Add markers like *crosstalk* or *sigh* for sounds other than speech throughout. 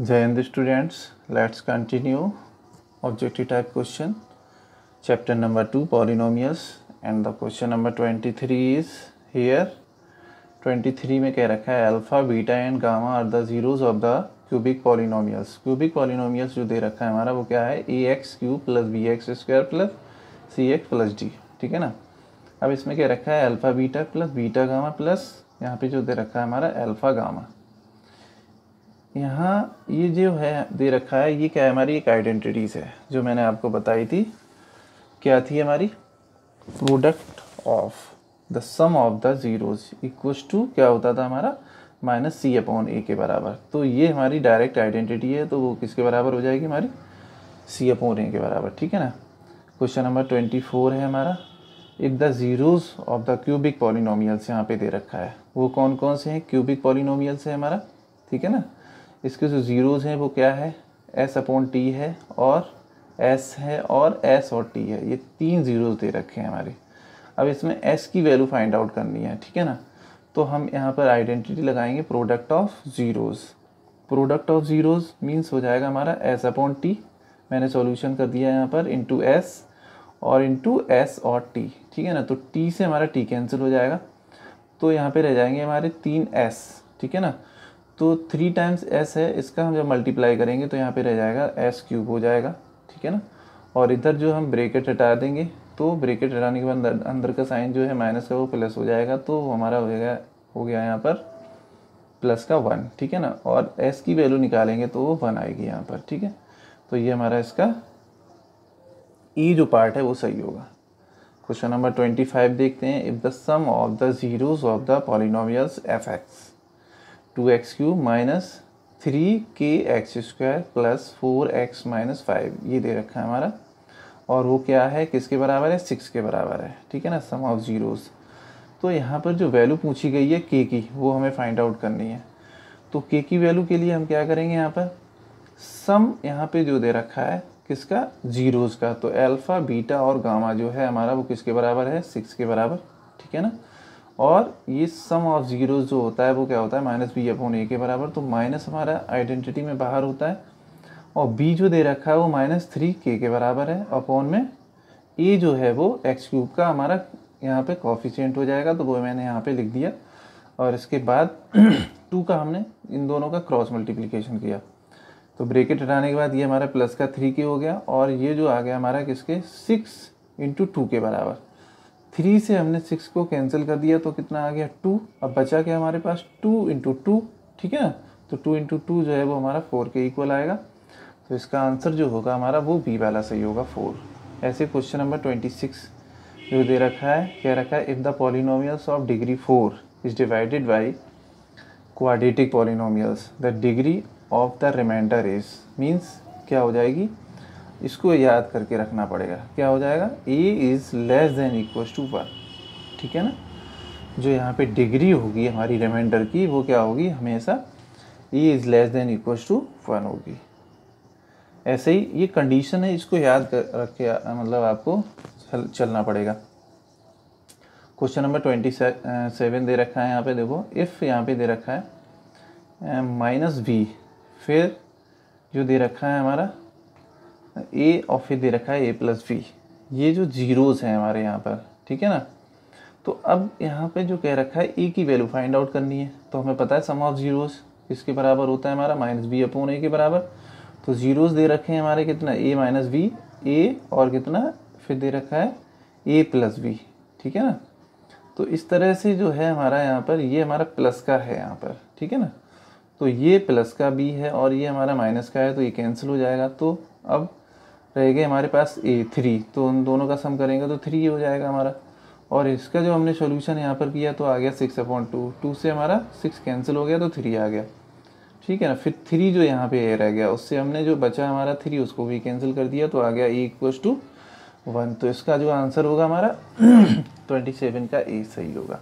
जय Hind students let's continue objective type question chapter number two polynomials and the question number twenty three is here twenty three में कह रखा है alpha beta and gamma are the zeros of the cubic polynomials cubic polynomials जो दे रखा है हमारा वो क्या है A X cube plus B X square plus C X plus D ठीक है ना अब इसमें क्या रखा है alpha beta plus beta gamma plus यहाँ पे जो दे रखा है हमारा अल्फ़ा गामा यहाँ ये जो है दे रखा है ये क्या है हमारी एक आइडेंटिटीज़ है जो मैंने आपको बताई थी क्या थी हमारी product of the sum of the zeros equals to क्या होता था हमारा माइनस सी अपॉन ए के बराबर तो ये हमारी डायरेक्ट आइडेंटिटी है तो वो किसके बराबर हो जाएगी हमारी सी अपॉन ए के बराबर ठीक है ना क्वेश्चन नंबर ट्वेंटी फोर है हमारा if the zeros of the cubic polynomials यहाँ पे दे रखा है वो कौन कौन से हैं क्यूबिक पॉलिनोमियल्स है हमारा ठीक है ना इसके जो ज़ीरोज़ हैं वो क्या है एस अपॉन टी है और एस है और एस और टी है ये तीन ज़ीरोज़ दे रखे हैं हमारे अब इसमें एस की वैल्यू फाइंड आउट करनी है ठीक है ना तो हम यहाँ पर आइडेंटिटी लगाएंगे product of zeros product of zeros means हो जाएगा हमारा एस अपॉन टी मैंने सॉल्यूशन कर दिया यहाँ पर इंटू एस और इंटू एस और टी ठीक है ना तो टी से हमारा टी कैंसिल हो जाएगा तो यहाँ पे रह जाएंगे हमारे तीन एस ठीक है ना तो थ्री टाइम्स एस है इसका हम जब मल्टीप्लाई करेंगे तो यहाँ पे रह जाएगा एस क्यूब हो जाएगा ठीक है ना और इधर जो हम ब्रेकेट हटा देंगे तो ब्रेकेट हटाने के बाद अंदर, अंदर का साइन जो है माइनस का वो प्लस हो जाएगा तो हमारा हो जाएगा हो गया यहाँ पर प्लस का वन ठीक है ना और एस की वैल्यू निकालेंगे तो वो वन आएगी यहाँ पर ठीक है तो ये हमारा इसका ई e जो पार्ट है वो सही होगा क्वेश्चन नंबर ट्वेंटी फाइव देखते हैं if the sum of the zeros of the polynomials F X two X cube minus three K X square plus four X minus five ये दे रखा है हमारा और वो क्या है किसके बराबर है सिक्स के बराबर है ठीक है ना सम ऑफ ज़ीरोज़ तो यहाँ पर जो वैल्यू पूछी गई है के की वो हमें फाइंड आउट करनी है तो के की वैल्यू के लिए हम क्या करेंगे यहाँ पर सम यहाँ पे जो दे रखा है किसका जीरोज़ का तो एल्फा बीटा और गामा जो है हमारा वो किसके बराबर है सिक्स के बराबर ठीक है ना और ये सम ऑफ ज़ीरो जो होता है वो क्या होता है माइनस बी अपॉन ए के बराबर तो माइनस हमारा आइडेंटिटी में बाहर होता है और बी जो दे रखा है वो माइनस थ्री के के बराबर है अपॉन में ए जो है वो एक्स क्यूब का हमारा यहाँ पे कॉफिशेंट हो जाएगा तो वो मैंने यहाँ पे लिख दिया और इसके बाद टू *clears throat* का हमने इन दोनों का क्रॉस मल्टीप्लीकेशन किया तो ब्रेकेट हटाने के बाद ये हमारा प्लस का थ्री के हो गया और ये जो आ गया हमारा किसके सिक्स इंटू टू के बराबर थ्री से हमने सिक्स को कैंसिल कर दिया तो कितना आ गया टू अब बचा क्या हमारे पास टू इंटू टू ठीक है तो टू इंटू टू जो है वो हमारा फोर के इक्वल आएगा तो इसका आंसर जो होगा हमारा वो बी वाला सही होगा फोर ऐसे क्वेश्चन नंबर ट्वेंटी सिक्स जो दे रखा है क्या रखा है if the polynomials of degree four is divided by quadratic polynomials the degree of the remainder is means क्या हो जाएगी इसको याद करके रखना पड़ेगा क्या हो जाएगा A is less than equal to one ठीक है ना जो यहाँ पे डिग्री होगी हमारी रिमाइंडर की वो क्या होगी हमेशा A is less than equal to one होगी ऐसे ही ये कंडीशन है इसको याद कर रख के मतलब आपको चल, चलना पड़ेगा क्वेश्चन नंबर ट्वेंटी सेवन दे रखा है यहाँ पे देखो इफ़ यहाँ पे दे रखा है माइनस बी फिर जो दे रखा है हमारा ए और फिर दे रखा है ए प्लस बी ये जो जीरोज़ हैं हमारे यहाँ पर ठीक है ना तो अब यहाँ पे जो कह रखा है ए की वैल्यू फाइंड आउट करनी है तो हमें पता है सम ऑफ जीरोज़ किसके बराबर होता है हमारा माइनस बी अपोन ए के बराबर तो जीरोज़ दे रखे हैं हमारे कितना ए माइनस बी ए और कितना फिर दे रखा है ए प्लस बी ठीक है ना तो इस तरह से जो है हमारा यहाँ पर ये हमारा प्लस का है यहाँ पर ठीक है ना तो ये प्लस का बी है और ये हमारा माइनस का है तो ये कैंसिल हो जाएगा तो अब रह गए हमारे पास ए थ्री तो उन दोनों का सम करेंगे तो थ्री हो जाएगा हमारा और इसका जो हमने सोल्यूशन यहाँ पर किया तो आ गया सिक्स अपॉन टू टू से हमारा सिक्स कैंसिल हो गया तो थ्री आ गया ठीक है ना फिर थ्री जो यहाँ पे ए रह गया उससे हमने जो बचा हमारा थ्री उसको भी कैंसिल कर दिया तो आ गया ए इक्व टू वन तो इसका जो आंसर होगा हमारा ट्वेंटी *clears throat* सेवन का ए सही होगा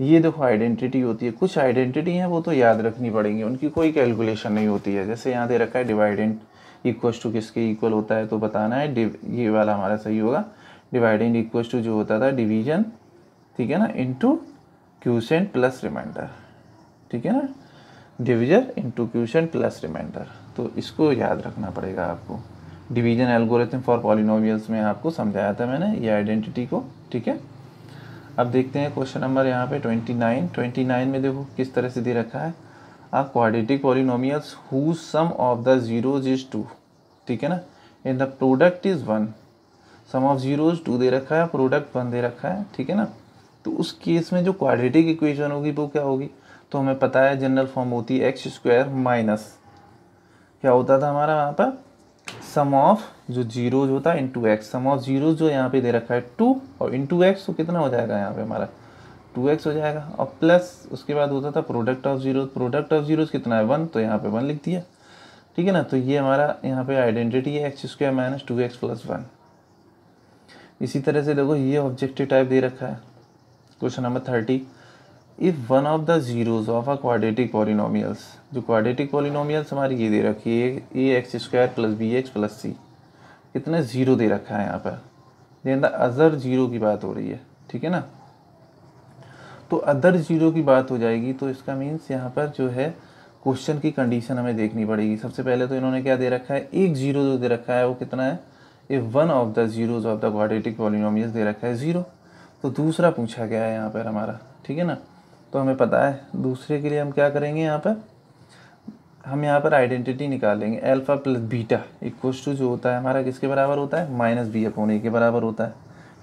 ये देखो आइडेंटिटी होती है कुछ आइडेंटिटी हैं वो तो याद रखनी पड़ेंगी उनकी कोई कैलकुलेशन नहीं होती है जैसे यहाँ दे रखा है डिवाइडेंट इक्वस टू किसके इक्वल होता है तो बताना है ये वाला हमारा सही होगा डिवाइडिंग इक्वस टू जो होता था डिवीजन ठीक है ना इंटू क्यूसेंट प्लस रिमाइंडर ठीक है ना division into quotient plus remainder तो इसको याद रखना पड़ेगा आपको डिवीजन एल्गोरिथम फॉर पॉलिनोमियल्स में आपको समझाया था मैंने ये आइडेंटिटी को ठीक है अब देखते हैं क्वेश्चन नंबर यहाँ पे ट्वेंटी नाइन ट्वेंटी नाइन में देखो किस तरह से दे रखा है a quadratic polynomials who sum of the zeros is two ठीक है ना in the product is one sum of zeros two दे रखा है प्रोडक्ट वन दे रखा है ठीक है ना तो उस केस में जो क्वाड्रेटिक इक्वेशन होगी वो क्या होगी तो हमें पता है जनरल फॉर्म होती है एक्स स्क्वायर माइनस क्या होता था हमारा वहाँ पर सम ऑफ जो जीरोज होता है into X sum of zeros जो यहाँ पे दे रखा है टू और इंटू एक्स तो कितना हो जाएगा यहाँ पे हमारा टू एक्स हो जाएगा और प्लस उसके बाद होता था product of zero product of zeros कितना है वन तो यहाँ पे वन लिख दिया ठीक है ना तो ये हमारा यहाँ पे आइडेंटिटी है X square minus two X plus one इसी तरह से देखो ये ऑब्जेक्टिव टाइप दे रखा है question number thirty if one of the zeros of a quadratic polynomials जो क्वाड्रेटिक पॉलिनोमियल्स हमारी ये दे रखी है A X square plus B X plus C इतने ज़ीरो दे रखा है यहाँ पर देन द अदर ज़ीरो की बात हो रही है ठीक है ना तो अदर ज़ीरो की बात हो जाएगी तो इसका मीन्स यहाँ पर जो है क्वेश्चन की कंडीशन हमें देखनी पड़ेगी सबसे पहले तो इन्होंने क्या दे रखा है एक जीरो जो दे रखा है वो कितना है a one of the zeros of the quadratic polynom दे रखा है ज़ीरो तो दूसरा पूछा गया है यहाँ पर हमारा ठीक है ना तो हमें पता है दूसरे के लिए हम क्या करेंगे यहाँ पर हम यहाँ पर आइडेंटिटी निकालेंगे alpha plus beta equals to जो होता है हमारा किसके बराबर होता है माइनस बी अपॉन ए के बराबर होता है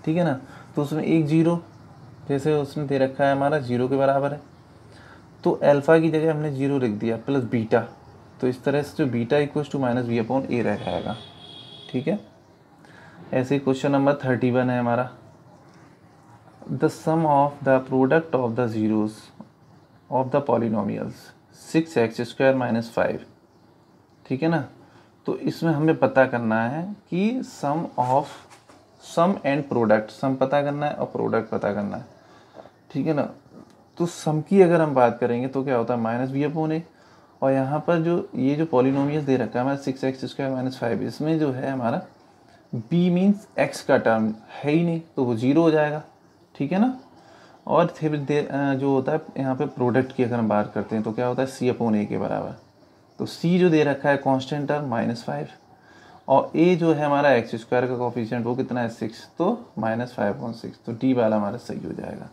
ठीक है ना तो उसमें एक जीरो जैसे उसने दे रखा है हमारा जीरो के बराबर है तो अल्फ़ा की जगह हमने जीरो लिख दिया प्लस बीटा तो इस तरह से जो beta equals to minus B upon A रह जाएगा ठीक है ऐसे क्वेश्चन नंबर थर्टी वन है हमारा the sum of the product of the zeros of the polynomials six X square minus five ठीक है ना तो इसमें हमें पता करना है कि sum of sum and product sum पता करना है और प्रोडक्ट पता करना है ठीक है ना तो सम की अगर हम बात करेंगे तो क्या होता है माइनस बी अपोन ए और यहाँ पर जो ये जो पॉलिनोमियस दे रखा है हमारा six X square minus five इसमें जो है हमारा बी मीन्स एक्स का टर्म है ही नहीं तो वो जीरो हो जाएगा ठीक है ना और फिर जो होता है यहाँ पर प्रोडक्ट की अगर हम बात करते हैं तो क्या होता है सी अपोन ए के बराबर तो सी जो दे रखा है कॉन्स्टेंट टर्म माइनस फाइव और ए जो है हमारा एक्स स्क्वायर का कॉफिशियंट वो कितना है सिक्स तो माइनस फाइव पॉइंट सिक्स तो डी वाला हमारा सही हो जाएगा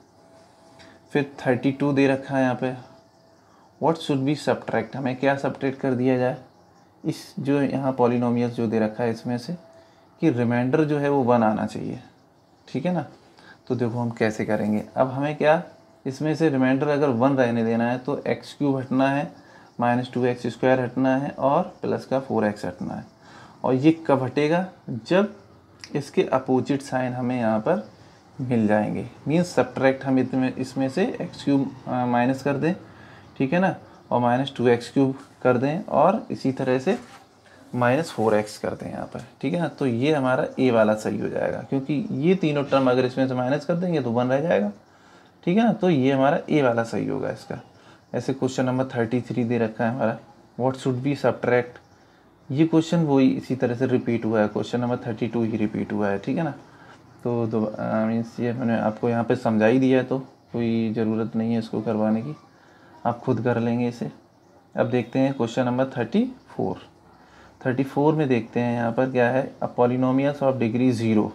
फिर थर्टी टू दे रखा है यहाँ पे व्हाट शुड बी सब्ट्रैक्ट हमें क्या सब्ट्रैक्ट कर दिया जाए इस जो यहाँ पॉलिनोमियल जो दे रखा है इसमें से कि रिमाइंडर जो है वो वन आना चाहिए ठीक है ना तो देखो हम कैसे करेंगे अब हमें क्या इसमें से रिमाइंडर अगर वन रहने देना है तो एक्स क्यूब हटना है माइनस टू एक्स स्क्वायर हटना है और प्लस का फोर एक्स हटना है और ये कब हटेगा जब इसके अपोजिट साइन हमें यहाँ पर मिल जाएंगे मीन्स सब्ट्रैक्ट हम इतने इसमें से एक्स क्यूब माइनस कर दें ठीक है ना और माइनस टू एक्स क्यूब कर दें और इसी तरह से माइनस फोर एक्स कर दें यहाँ पर ठीक है ना तो ये हमारा ए वाला सही हो जाएगा क्योंकि ये तीनों टर्म अगर इसमें से माइनस कर देंगे तो वन रह जाएगा ठीक है ना तो ये हमारा ए वाला सही होगा इसका ऐसे क्वेश्चन नंबर थर्टी थ्री दे रखा है हमारा व्हाट शुड बी सब्ट्रैक्ट ये क्वेश्चन वही इसी तरह से रिपीट हुआ है क्वेश्चन नंबर थर्टी टू ही रिपीट हुआ है ठीक है ना तो मीन्स ये मैंने आपको यहाँ पे समझा ही दिया है तो कोई ज़रूरत नहीं है इसको करवाने की आप खुद कर लेंगे इसे अब देखते हैं question number thirty four thirty four में देखते हैं यहाँ पर क्या है a polynomials of degree zero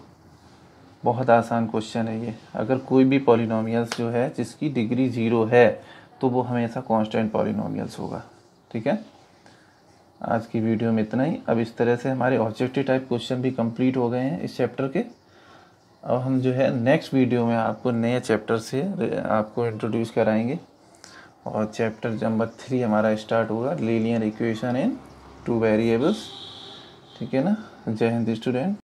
बहुत आसान क्वेश्चन है ये अगर कोई भी पॉलिनोमियल्स जो है जिसकी डिग्री ज़ीरो है तो वो हमेशा कॉन्स्टेंट पॉलिनोमियल्स होगा ठीक है आज की वीडियो में इतना ही अब इस तरह से हमारे ऑब्जेक्टिव टाइप क्वेश्चन भी कंप्लीट हो गए हैं इस चैप्टर के अब हम जो है नेक्स्ट वीडियो में आपको नए चैप्टर से आपको इंट्रोड्यूस कराएंगे और चैप्टर नंबर थ्री हमारा स्टार्ट होगा linear equation in two variables ठीक है ना जय हिंद स्टूडेंट